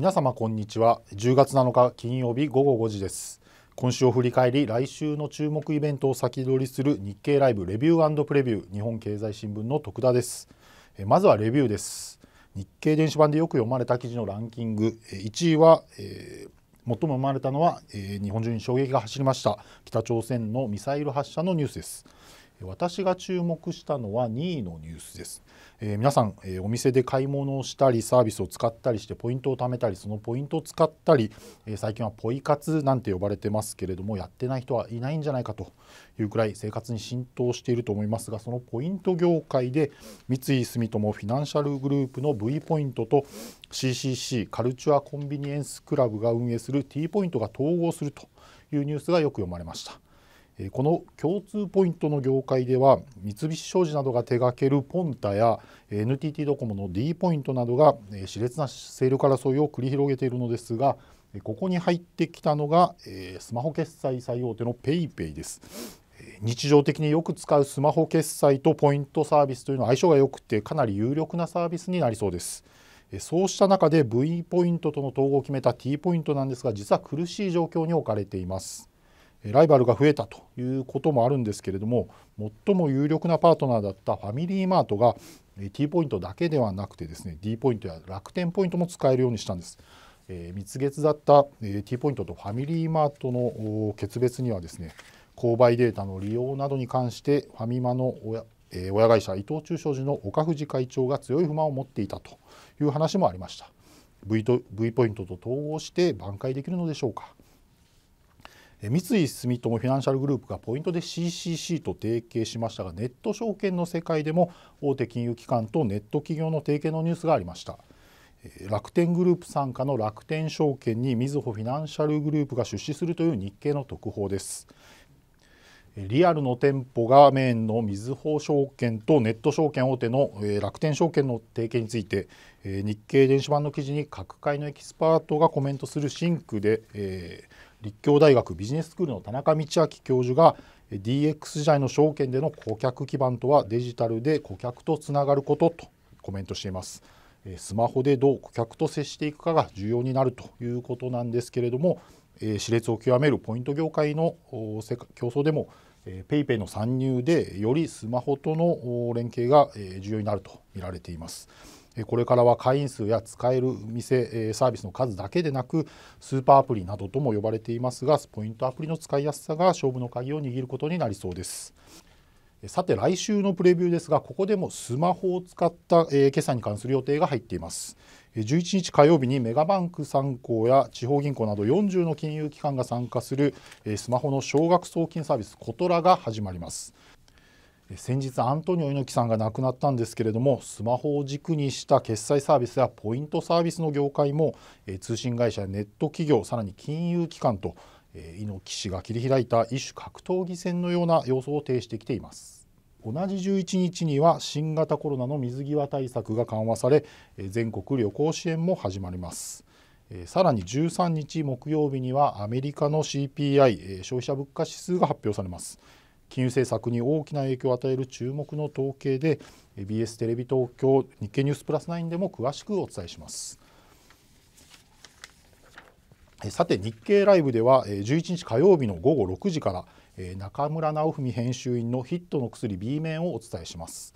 皆様こんにちは10月7日金曜日午後5時です今週を振り返り来週の注目イベントを先取りする日経ライブレビュープレビュー日本経済新聞の徳田ですえまずはレビューです日経電子版でよく読まれた記事のランキング1位は、えー、最も生まれたのは、えー、日本中に衝撃が走りました北朝鮮のミサイル発射のニュースです私が注目したのは2位のニュースです、えー、皆さん、えー、お店で買い物をしたりサービスを使ったりしてポイントを貯めたりそのポイントを使ったり、えー、最近はポイ活なんて呼ばれてますけれどもやってない人はいないんじゃないかというくらい生活に浸透していると思いますがそのポイント業界で三井住友フィナンシャルグループの V ポイントと CCC カルチュア・コンビニエンス・クラブが運営する T ポイントが統合するというニュースがよく読まれました。この共通ポイントの業界では三菱商事などが手掛けるポンタや NTT ドコモの d ポイントなどが熾烈な勢力争いを繰り広げているのですがここに入ってきたのがスマホ決済最大手の PayPay です。日常的によく使うスマホ決済とポイントサービスというのは相性が良くてかなり有力なサービスになりそうです。そうした中で V ポイントとの統合を決めた T ポイントなんですが実は苦しい状況に置かれています。ライバルが増えたということもあるんですけれども最も有力なパートナーだったファミリーマートが T ポイントだけではなくてですね D ポイントや楽天ポイントも使えるようにしたんです。えー、蜜月だった T ポイントとファミリーマートの決別にはですね購買データの利用などに関してファミマの親,、えー、親会社伊藤忠商事の岡藤会長が強い不満を持っていたという話もありました v, と v ポイントと統合して挽回できるのでしょうか三井住友フィナンシャルグループがポイントで CCC と提携しましたがネット証券の世界でも大手金融機関とネット企業の提携のニュースがありました楽天グループ傘下の楽天証券にみずほフィナンシャルグループが出資するという日経の特報ですリアルの店舗がメインのみずほ証券とネット証券大手の楽天証券の提携について日経電子版の記事に各界のエキスパートがコメントするシンクで立教大学ビジネススクールの田中道明教授が DX 時代の証券での顧客基盤とはデジタルで顧客とつながることとコメントしています。スマホでどう顧客と接していくかが重要になるということなんですけれども、え熾烈を極めるポイント業界の競争でも PayPay の参入でよりスマホとの連携が重要になると見られています。これからは会員数や使える店サービスの数だけでなくスーパーアプリなどとも呼ばれていますがポイントアプリの使いやすさが勝負の鍵を握ることになりそうです。さて来週のプレビューですがここでもスマホを使った、えー、決済に関する予定が入っています11日火曜日にメガバンク3行や地方銀行など40の金融機関が参加する、えー、スマホの少額送金サービスコトラが始まります先日アントニオ猪木さんが亡くなったんですけれどもスマホを軸にした決済サービスやポイントサービスの業界も、えー、通信会社ネット企業さらに金融機関と猪木氏が切り開いた一種格闘技戦のような様相を呈してきています同じ11日には新型コロナの水際対策が緩和され全国旅行支援も始まりますさらに13日木曜日にはアメリカの CPI 消費者物価指数が発表されます金融政策に大きな影響を与える注目の統計で BS テレビ東京日経ニュースプラス9でも詳しくお伝えしますさて日経ライブでは11日火曜日の午後6時から中村直文編集員のヒットの薬 B 面をお伝えします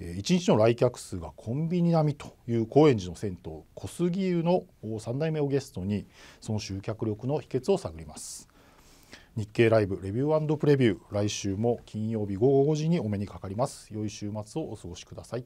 1日の来客数がコンビニ並みという高円寺の銭湯小杉湯の3代目をゲストにその集客力の秘訣を探ります日経ライブレビュープレビュー来週も金曜日午後5時にお目にかかります良い週末をお過ごしください